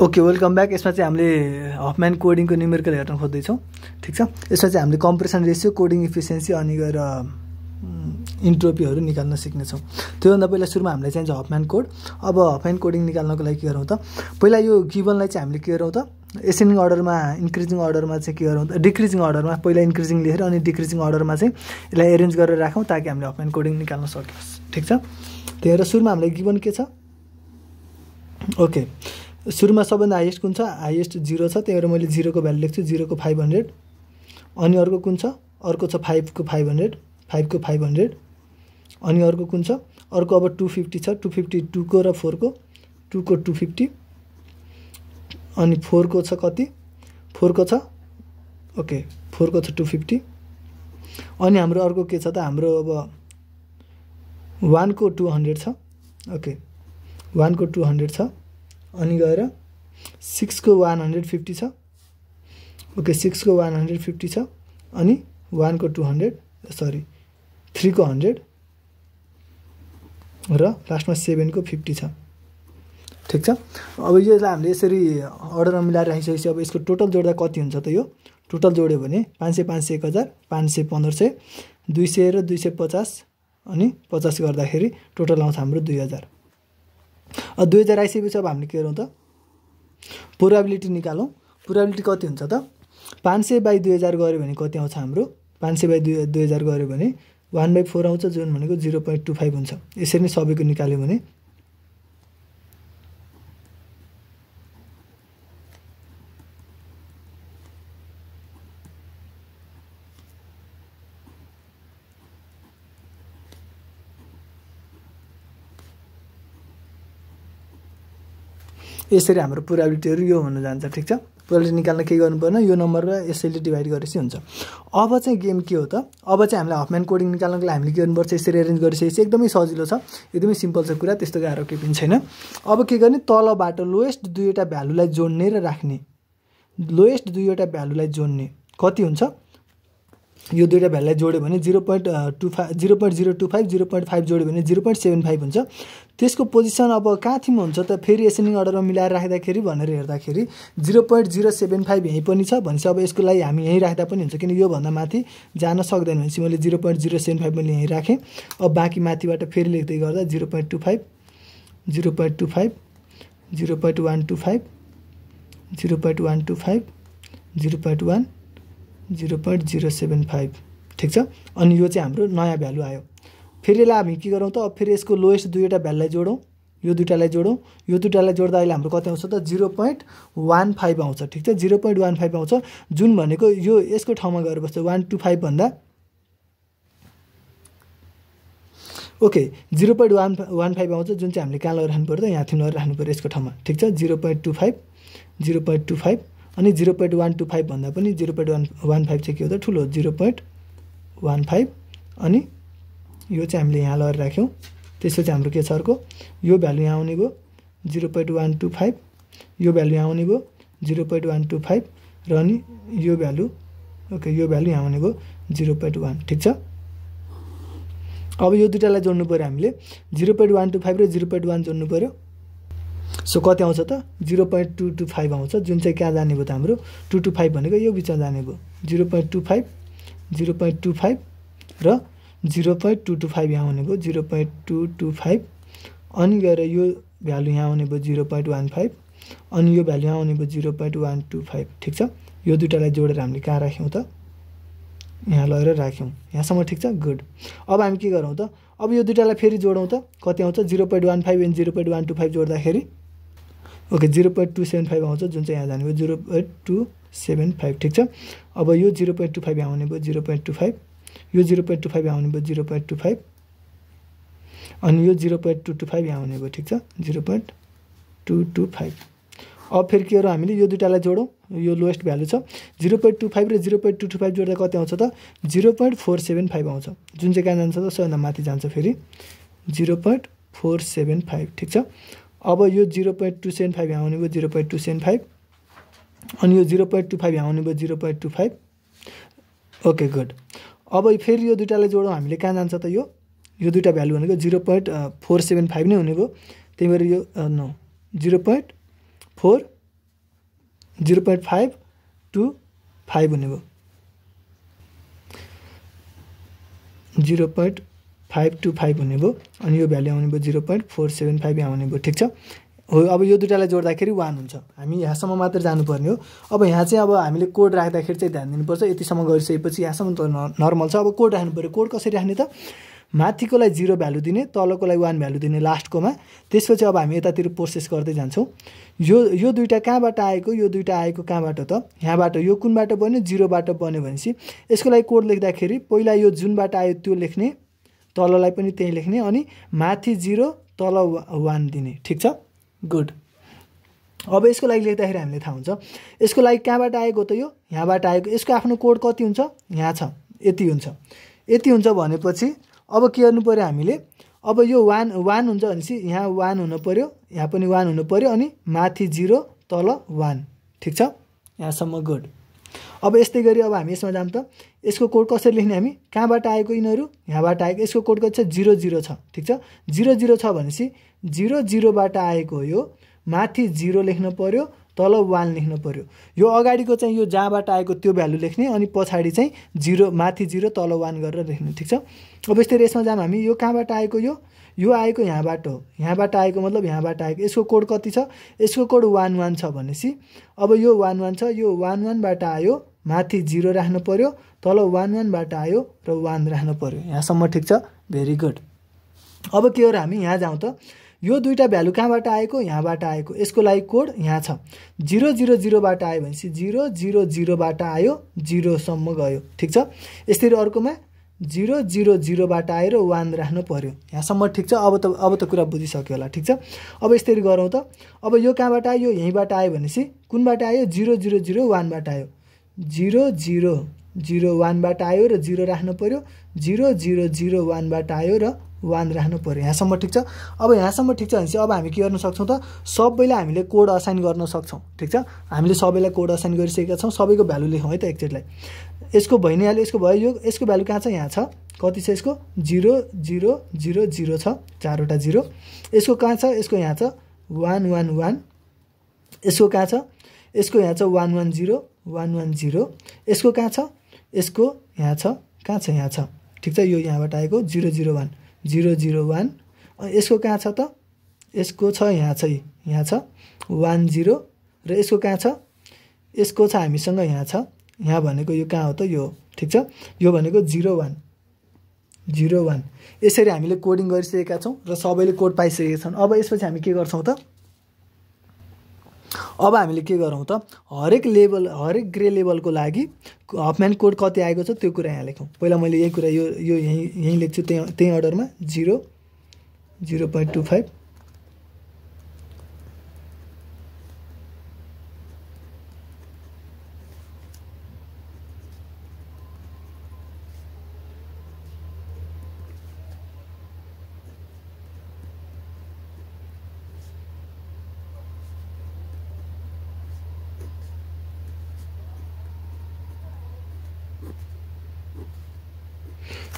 okay welcome back यसमा चाहिँ हामीले हफम्यान कोडिङको न्युमेरिकल हेर्न खोज्दैछौँ ठिक छ यसमा चाहिँ हामीले कम्प्रेसन रेसियो कोडिङ इफिसियन्सी अनि गएर इन्ट्रोपीहरू mm, निकाल्न सिक्नेछौँ त्योभन्दा पहिला सुरुमा हामीलाई चाहिन्छ हफम्यान कोड अब हफम्यान कोडिङ निकाल्नको लागि के गरौँ त पहिला यो गिभनलाई चाहिँ हामीले के गरौँ त एसेन्डिङ अर्डरमा इन्क्रिजिङ अर्डरमा चाहिँ के गरौँ त डिक्रिजिङ अर्डरमा पहिला इन्क्रिजिङ लेखेर अनि डिक्रिजिङ अर्डरमा चाहिँ यसलाई एरेन्ज गरेर राखौँ ताकि हामीले हफम्यान कोडिङ निकाल्न सकियोस् ठिक छ त्यही भएर सुरुमा हामीलाई गिभन के छ ओके सुरुमा सबभन्दा हाइएस्ट कुन छ हाइएस्ट जिरो छ त्यही भएर मैले जिरोको भ्यालु लेख्छु जिरोको फाइभ हन्ड्रेड अनि अर्को कुन छ अर्को छ फाइभको फाइभ हन्ड्रेड फाइभको फाइभ हन्ड्रेड अनि अर्को कुन छ अर्को अब टु फिफ्टी छ टु फिफ्टी टूको र फोरको टूको टु फिफ्टी अनि फोरको छ कति फोरको छ ओके फोरको छ टु फिफ्टी अनि हाम्रो अर्को के छ त हाम्रो अब वानको टु हन्ड्रेड छ ओके वानको टु हन्ड्रेड छ अनि गएर सिक्सको वान हन्ड्रेड फिफ्टी छ ओके सिक्सको वान हन्ड्रेड फिफ्टी छ अनि वानको टू हन्ड्रेड सरी थ्रीको हन्ड्रेड र लास्टमा सेभेनको फिफ्टी छ ठिक छ अब यसलाई हामीले यसरी अर्डरमा मिलाएर राखिसकेपछि अब यसको टोटल जोड्दा कति हुन्छ त यो टोटल जोड्यो भने पाँच सय पाँच सय एक हजार पाँच सय पन्ध्र सय दुई सय र दुई सय पचास अनि पचास गर्दाखेरि टोटल आउँछ हाम्रो दुई हजार दुई हजार आइसकेपछि अब हामीले के गरौँ त प्रोभाबिलिटी निकालौँ पुराबिलिटी कति हुन्छ त पाँच सय बाई दुई हजार गऱ्यो भने कति आउँछ हाम्रो पाँच सय बाई दुई दुई हजार गऱ्यो भने वान बाई फोर आउँछ जुन भनेको जिरो पोइन्ट टू फाइभ हुन्छ यसरी नै सबैको निकाल्यो भने यसरी हाम्रो पुराबिलिटीहरू यो हुन जान्छ ठिक छ पुराबिलिटी निकाल्न केही गर्नु पर्दैन यो नम्बर र यसैले डिभाइड गरेपछि हुन्छ अब चाहिँ गेम के हो त अब चाहिँ हामीलाई हफम्यान कोडिङ निकाल्नको लागि हामीले के गर्नुपर्छ यसरी एरेन्ज गरिसकेपछि एकदमै सजिलो छ एकदमै सिम्पल छ कुरा त्यस्तो गाह्रो केही पनि छैन अब के गर्ने तलबाट लोएस्ट दुईवटा भ्यालुलाई जोड्ने र राख्ने लोएस्ट दुईवटा भ्यालुलाई जोड्ने कति हुन्छ यो दुइटा भ्यालुलाई जोड्यो भने zero point two five zero point zero two five zero point five जोड्यो भने जिरो पोइन्ट सेभेन फाइभ हुन्छ त्यसको पोजिसन अब थियो हुन्छ त फेरि एसेन्डिङ अर्डरमा मिलाएर राख्दाखेरि भनेर हेर्दाखेरि zero point zero seven five यहीँ पनि छ भनेपछि अब यसको लागि हामी यहीँ राख्दा पनि हुन्छ किन योभन्दा माथि जान सक्दैन भनेपछि मैले zero point zero seven five मैले यहीँ राखेँ अब बाँकी माथिबाट फेरि लेख्दै गर्दा zero point two five zero point two five zero point one two five zero point one two five zero point one zero point zero seven five ठिक छ अनि यो चाहिँ हाम्रो नयाँ भ्यालु आयो फेरि यसलाई हामी के गरौँ त अब फेरि यसको लोएस्ट दुईवटा भ्यालुलाई जोडौँ यो दुइटालाई जोडौँ यो दुइटालाई जोड्दा अहिले हाम्रो कति आउँछ त जिरो पोइन्ट वान फाइभ आउँछ ठिक छ जिरो पोइन्ट वान फाइभ आउँछ जुन भनेको यो यसको ठाउँमा गएर बस्छ वान टू फाइभभन्दा okay zero point one one five आउँछ जुन चाहिँ हामीले कहाँ लगेर राख्नु पऱ्यो त यहाँथिर लगेर राख्नु पऱ्यो यसको ठाउँमा ठिक छ zero point two five zero point two five अनि zero point one two five भन्दा पनि zero point one one five चाहिँ के हो त ठुलो जिरो पोइन्ट वान फाइभ अनि यो चाहिँ हामीले यहाँ लगेर राख्यौँ त्यसपछि हाम्रो के छ अर्को यो भ्यालु यहाँ आउने भयो zero point one two five यो भ्यालु यहाँ आउने भयो zero point one two five र अनि यो भ्यालु ओके यो भ्यालु यहाँ आउने भयो जिरो पोइन्ट वान ठिक छ अब यो दुइटालाई जोड्नु पऱ्यो हामीले zero point one two five र जिरो पोइन्ट वान जोड्नु पऱ्यो सो कति आउँछ त zero point two two five आउँछ जुन चाहिँ कहाँ जाने भयो त हाम्रो टू टू फाइभ भनेको यो बिचमा जाने भयो zero point two five zero point two five र zero point two two five यहाँ आउने भयो zero point two two five अनि गएर यो भ्यालु यहाँ आउने भयो जिरो पोइन्ट वान फाइभ अनि यो भ्यालु यहाँ आउने भयो zero point one two five ठिक छ यो दुइटालाई जोडेर हामीले कहाँ राख्यौँ त यहाँ लगेर राख्यौँ यहाँसम्म ठिक छ गुड अब हामी के गरौँ त अब यो दुइटालाई फेरि जोडौँ त कति आउँछ zero point one five and zero point one two five जोड्दाखेरि okay zero point two seven five आउँछ जुन चाहिँ यहाँ जाने भयो zero point two seven five ठिक छ अब यो जिरो पोइन्ट टू फाइभ यहाँ आउने भयो जिरो पोइन्ट टू फाइभ यो जिरो पोइन्ट टू फाइभ आउने भयो जिरो पोइन्ट टू फाइभ अनि यो zero point two two five यहाँ आउने भयो ठिक छ zero point two two five अब फेरि के हो हामीले यो दुइटालाई जोडौँ यो लोएस्ट भ्यालु छ जिरो पोइन्ट टू फाइभ र zero point two two five जोड्दा कति आउँछ त zero point four seven five आउँछ जुन चाहिँ कहाँ जान्छ त सबैभन्दा माथि जान्छ फेरि zero point four seven five ठिक छ अब यो zero point two seven five यहाँ आउने भयो zero point two seven five अनि यो जिरो पोइन्ट टू फाइभ यहाँ आउने भयो zero point two five okay good अब फेरि यो दुइटालाई जोडौँ हामीले कहाँ जान्छ त यो यो दुइटा भ्यालु भनेको zero point four seven five नै हुने भयो त्यही भएर यो नौ zero point four zero point five two five हुने भयो zero point five two five हुने भयो अनि यो भ्याल्यु आउने भयो zero point four seven five आउने भयो ठिक छ हो अब यो दुइटालाई जोड्दाखेरि वान हुन्छ हामी यहाँसम्म मात्र जानुपर्ने हो अब यहाँ चाहिँ अब हामीले कोड राख्दाखेरि चाहिँ ध्यान दिनुपर्छ यतिसम्म गरिसकेपछि यहाँसम्म त नर्मल छ अब कोड राख्नु पऱ्यो कोड कसरी राख्ने त माथिकोलाई जिरो भ्यालु दिने तलकोलाई वान भ्यालु दिने लास्टकोमा त्यसपछि अब हामी यतातिर प्रोसेस गर्दै जान्छौँ यो यो दुइटा कहाँबाट आएको यो दुइटा आएको कहाँबाट त यहाँबाट यो कुनबाट बन्यो जिरोबाट बन्यो भनेपछि यसको लागि कोड लेख्दाखेरि पहिला यो जुनबाट आयो त्यो लेख्ने तललाई पनि त्यहीँ लेख्ने अनि माथि जिरो तल वान दिने ठिक छ गुड अब यसको लागि लेख्दाखेरि हामीले थाहा हुन्छ यसको लागि कहाँबाट आएको त यो यहाँबाट आएको यसको आफ्नो कोड कति हुन्छ यहाँ छ यति हुन्छ यति हुन्छ भनेपछि अब के गर्नु पऱ्यो हामीले अब यो वान वान हुन्छ भनेपछि यहाँ वान हुनु पऱ्यो यहाँ पनि वान हुनु पऱ्यो अनि माथि जिरो तल वान ठिक छ यहाँसम्म गुड अब यस्तै गरी अब हामी यसमा जाऊँ त यसको कोड कसरी लेख्ने हामी कहाँबाट आएको यिनीहरू यहाँबाट आएको यसको कोड कति छ जिरो जिरो छ ठिक छ जिरो जिरो छ भनेपछि जिरो जिरोबाट आएको यो माथि जिरो लेख्न पऱ्यो तल वान लेख्नु पऱ्यो यो अगाडिको चाहिँ यो जहाँबाट आएको त्यो भ्यालु लेख्ने अनि पछाडि चाहिँ जिरो माथि जिरो तल वान गरेर लेख्ने ठिक छ अब यस्तै यसमा जाम हामी यो कहाँबाट आएको यो यो आएको यहाँबाट हो यहाँबाट आएको मतलब यहाँबाट आएको यसको कोड कति छ यसको कोड वान वान छ भनेपछि अब यो वान वान छ यो वान वानबाट आयो माथि जिरो राख्नु पऱ्यो तल वान वानबाट आयो र वान राख्नु पऱ्यो यहाँसम्म ठिक छ भेरी गुड अब के हो र हामी यहाँ जाउँ त यो दुईवटा भ्यालु कहाँबाट आएको यहाँबाट आएको यसको लागि कोड यहाँ छ जिरो जिरो जिरोबाट आयो भनेपछि जिरो जिरो जिरोबाट आयो जिरोसम्म गयो ठिक छ यसरी अर्कोमा जिरो जिरो जिरोबाट र वान राख्नु पऱ्यो यहाँसम्म ठिक छ अब त अब त कुरा बुझिसक्यो होला ठिक छ अब यसरी गरौँ त अब यो कहाँबाट आयो यहीँबाट आयो भनेपछि कुनबाट आयो जिरो जिरो जिरो वानबाट आयो जिरो जिरो जिरो वानबाट आयो र जिरो राख्नु पऱ्यो जिरो जिरो जिरो वानबाट आयो र वान राख्नु पऱ्यो यहाँसम्म ठिक छ अब यहाँसम्म ठिक छ भने अब हामी के गर्न सक्छौँ त सबैलाई हामीले कोड असाइन गर्न सक्छौँ ठिक छ हामीले सबैलाई कोड असाइन गरिसकेका छौँ सबैको भ्यालु लेखौँ है त एकचोटिलाई यसको भइ नै यसको भयो यो यसको भ्यालु कहाँ छ यहाँ छ कति छ यसको जिरो जिरो जिरो जिरो छ चारवटा जिरो यसको कहाँ छ यसको यहाँ छ वान वान वान यसको कहाँ छ यसको यहाँ छ one one zero one one zero यसको कहाँ छ यसको यहाँ छ कहाँ छ यहाँ छ ठिक छ यो यहाँबाट आएको zero zero one zero zero one यसको कहाँ छ त यसको छ यहाँ छ यहाँ छ वान जिरो र यसको कहाँ छ यसको छ हामीसँग यहाँ छ यहाँ भनेको यो कहाँ हो त यो ठिक छ यो भनेको जिरो वान जिरो वान यसरी हामीले कोडिङ गरिसकेका छौँ र सबैले कोड पाइसकेका छन् अब यसपछि हामी के गर्छौँ त अब हामीले के गरौँ त हरेक लेभल हरेक ग्रे लेभलको लागि हफम्यान कोड कति आएको छ त्यो कुरा यहाँ लेखौँ पहिला मैले यही कुरा यो यो यहीँ यहीँ लेख्छु त्यही त्यही अर्डरमा zero zero point two five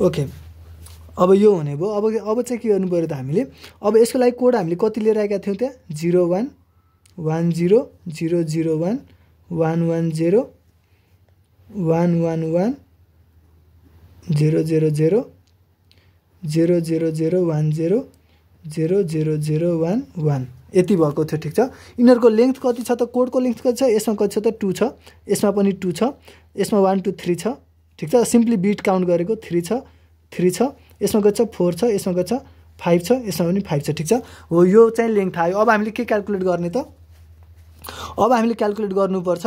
okay अब यो हुने भयो अब अब चाहिँ के गर्नु पऱ्यो त हामीले अब यसको लागि कोड हामीले कति लिएर आएका थियौँ त्यहाँ zero one one zero zero zero one one one zero one one one zero zero zero zero zero zero one zero zero zero zero one one यति भएको थियो ठिक छ यिनीहरूको लेन्थ कति छ त कोडको लेन्थ कति छ यसमा कति छ त टू छ यसमा पनि टू छ यसमा वान टू थ्री छ ठिक छ सिम्पली बिट काउन्ट गरेको थ्री छ थ्री छ यसमा गएको छ फोर छ यसमा गएको छ फाइभ छ यसमा पनि फाइभ छ ठिक छ हो यो चाहिँ लेन्थ आयो अब हामीले के क्यालकुलेट गर्ने त अब हामीले क्यालकुलेट गर्नुपर्छ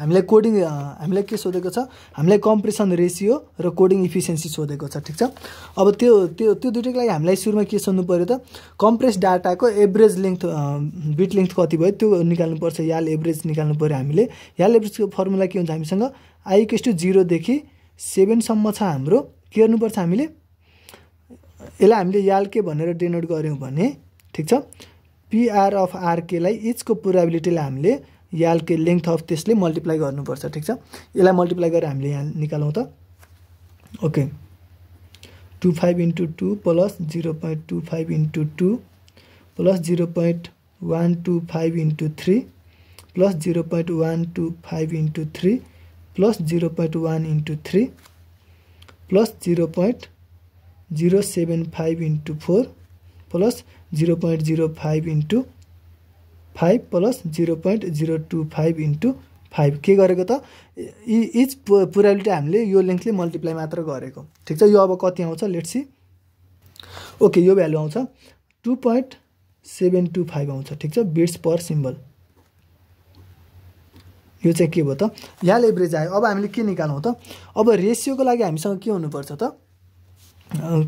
हामीलाई कोडिङ हामीलाई के सोधेको छ हामीलाई कम्प्रेसन रेसियो र कोडिङ इफिसियन्सी सोधेको छ ठिक छ अब त्यो त्यो त्यो दुइटैको लागि हामीलाई सुरुमा के सोध्नु पऱ्यो त कम्प्रेस डाटाको एभरेज लेन्थ बिट लेन्थ कति भयो त्यो निकाल्नुपर्छ याल एभरेज निकाल्नु पऱ्यो हामीले याल एभरेजको फर्मुला के हुन्छ हामीसँग आइकेस टु जिरोदेखि सेभेनसम्म छ हाम्रो के गर्नुपर्छ हामीले यसलाई हामीले यालके भनेर डेनोट गऱ्यौँ भने ठिक छ पिआर अफ आरकेलाई इचको प्रोभाबिलिटीलाई हामीले यालके लेन्थ अफ त्यसले मल्टिप्लाई गर्नुपर्छ ठिक छ यसलाई मल्टिप्लाई गरेर हामीले यहाँ निकालौँ त okay two five into two plus zero point two five into two plus zero point one two five into three plus zero point one two five into three plus zero point one into three plus zero point zero seven five into four plus zero point zero five into five plus zero point zero two five into five के गरेको त each पुरालिटी हामीले यो लेन्थले multiply मात्र गरेको ठिक छ यो अब कति आउँछ लेट्स सी ओके यो भ्यालु आउँछ two point seven two five आउँछ ठिक छ बिट्स पर सिम्बल यो चाहिँ के भयो त यहाँ लेभरेज आयो अब हामीले के निकालौँ त अब रेसियोको लागि हामीसँग के हुनुपर्छ त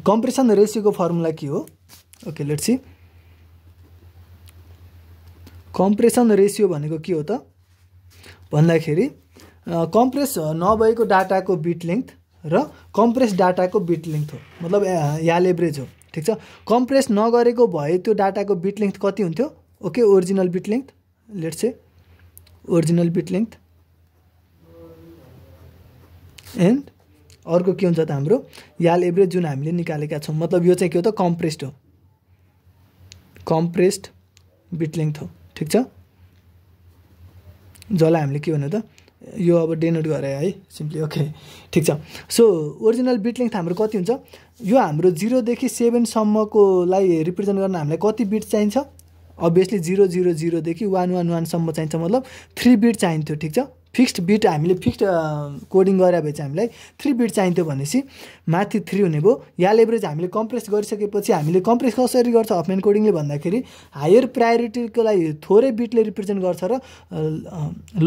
कम्प्रेसन रेसियोको फर्मुला के हो okay let's see compression ratio भनेको के हो त भन्दाखेरि कम्प्रेस नभएको डाटाको बिट लेन्थ र कम्प्रेस डाटाको बिट लेन्थ हो मतलब या लेभरेज हो ठिक छ कम्प्रेस नगरेको भए त्यो डाटाको बिट लेन्थ कति हुन्थ्यो okay original bit length let's say original bit length and अर्को के हुन्छ त हाम्रो याल एभरेज जुन हामीले निकालेका छौँ मतलब यो चाहिँ के हो त कम्प्रेस्ड हो कम्प्रेस्ड बिट लेन्थ हो ठिक छ जसलाई हामीले के भन्यो त यो अब डेनोट गरे है सिम्पली ओके ठिक छ सो ओरिजिनल बिट लेन्थ हाम्रो कति हुन्छ यो हाम्रो जिरोदेखि सेभेनसम्मकोलाई रिप्रेजेन्ट गर्न हामीलाई कति बिट चाहिन्छ अभियसली जिरो जिरो जिरोदेखि वान वान वानसम्म चाहिन्छ मतलब थ्री बिट चाहिन्थ्यो ठिक छ फिक्स्ड बिट हामीले फिक्स्ड कोडिङ गरे भए चाहिँ हामीलाई थ्री बिट चाहिन्थ्यो भनेपछि माथि थ्री हुने भयो या लेभरेज हामीले कम्प्रेस गरिसकेपछि हामीले कम्प्रेस कसरी गर्छ अफमेन कोडिङले भन्दाखेरि हायर प्रायोरिटीको लागि थोरै बिटले रिप्रेजेन्ट गर्छ र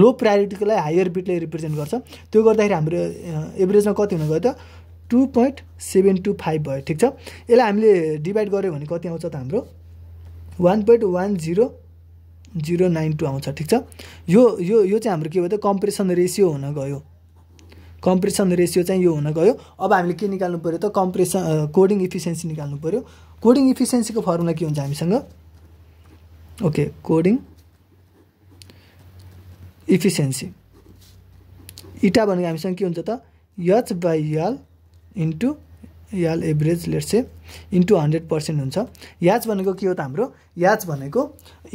लो प्रायोरिटीको लागि हायर बिटले रिप्रेजेन्ट गर्छ त्यो गर्दाखेरि हाम्रो एभरेजमा कति हुनु गयो त two point seven two five भयो ठिक छ यसलाई हामीले डिभाइड गऱ्यो भने कति आउँछ त हाम्रो one point one zero zero nine two आउँछ ठिक छ यो यो यो चाहिँ हाम्रो के भयो त कम्प्रेसन रेसियो हुन गयो कम्प्रेसन रेसियो चाहिँ यो हुन गयो अब हामीले के निकाल्नु पऱ्यो त कम्प्रेसन कोडिङ इफिसियन्सी निकाल्नु पऱ्यो कोडिङ इफिसियन्सीको फर्मुला के हुन्छ हामीसँग ओके कोडिङ इफिसियन्सी इटा भनेको हामीसँग के हुन्छ त H by L into L average let's say into hundred percent हुन्छ याच भनेको के हो त हाम्रो याच भनेको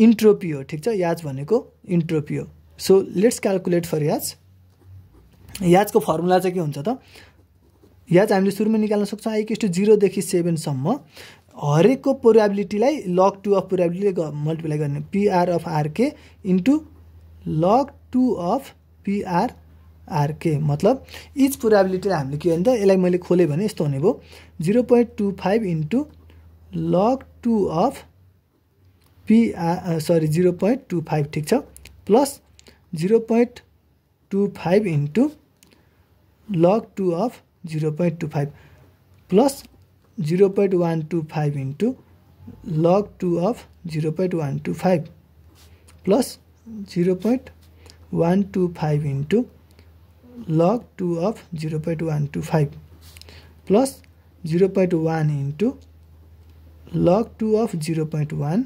इन्ट्रोपी हो ठिक छ याच भनेको इन्ट्रोपी हो सो लेट्स क्यालकुलेट फर याच याचको फर्मुला चाहिँ के हुन्छ त याच हामीले सुरुमा निकाल्न सक्छौँ एक इस्टु जिरोदेखि सेभेनसम्म हरेकको पोराबिलिटीलाई लग टू अफ पोराबिलिटीले मल्टिप्लाई गर्ने PR of RK into log two of PR RK मतलब इच पुराबिलिटी हामीले के भन्दा यसलाई मैले खोलेँ भने यस्तो हुने भयो zero point two five into log two of PR sorry zero point two five ठिक छ plus zero point two five into log two of zero point two five plus zero point one two five into log two of zero point one two five plus zero point one two five into two of zero zero point point one two five plus one into of two of zero point one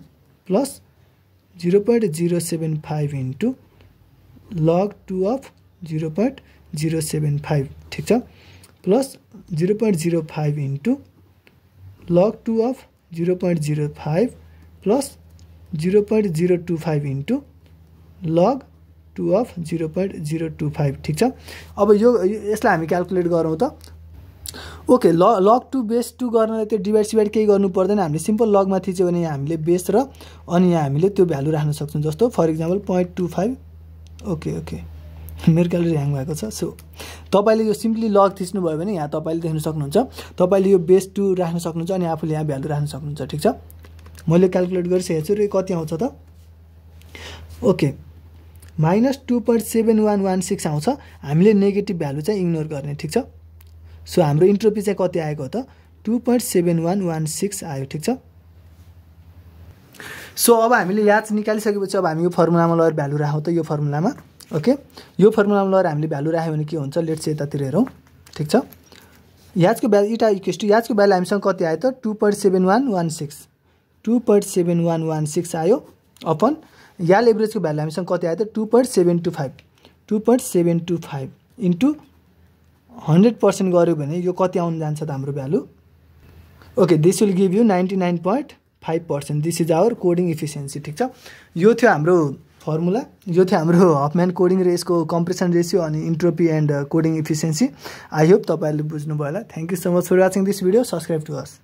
plus zero point zero seven five into log two of zero point zero seven five ठिक छ plus zero point zero five into log two of zero point zero five plus zero point zero two five into log two of zero point zero two five ठिक छ अब यो यसलाई हामी calculate गरौँ त ओके ल लग टू बेस टू गर्नलाई त्यो डिभाइड सिभाइड केही गर्नु पर्दैन हामीले सिम्पल लगमा थिच्यो भने हामीले बेस र अनि यहाँ हामीले त्यो भ्यालु राख्न सक्छौँ जस्तो for example point two five okay okay मेरो क्यालोरी ह्याङ भएको छ सो तपाईँले यो सिम्पली लग थिच्नुभयो भने यहाँ तपाईँले देख्न सक्नुहुन्छ तपाईँले यो बेस टू राख्न सक्नुहुन्छ अनि आफूले यहाँ भ्यालु राख्न सक्नुहुन्छ ठिक छ मैले क्यालकुलेट गरिसकेको छु र कति आउँछ त okay minus two point seven one one six आउँछ हामीले नेगेटिभ भ्यालु चाहिँ इग्नोर गर्ने ठिक छ सो हाम्रो इन्ट्रोपी चाहिँ कति आएको हो त two point seven one one six आयो ठिक छ सो अब हामीले याद निकालिसकेपछि अब हामी यो फर्मुलामा लगेर भ्यालु राखौँ त यो फर्मुलामा ओके यो फर्मुलामा लगेर हामीले भ्यालु राख्यो भने के हुन्छ लेट्स यतातिर हेरौँ ठिक छ याजको भ्यालु इटा इक्वेस टू याजको भ्यालु हामीसँग कति आयो त two point seven one one six two point seven one one six आयो अपन या एभरेजको भ्यालु हामीसँग कति आयो त two point seven two five two point seven two five into hundred percent गऱ्यो भने यो कति आउनु जान्छ त हाम्रो value okay this will give you ninety nine point five percent this is our coding efficiency ठिक छ यो थियो हाम्रो फर्मुला यो थियो हाम्रो हफम्यान कोडिङ र यसको कम्प्रेसन रेसियो अनि entropy and coding efficiency I hope तपाईँहरूले बुझ्नुभयो होला thank you so much for watching this video subscribe to us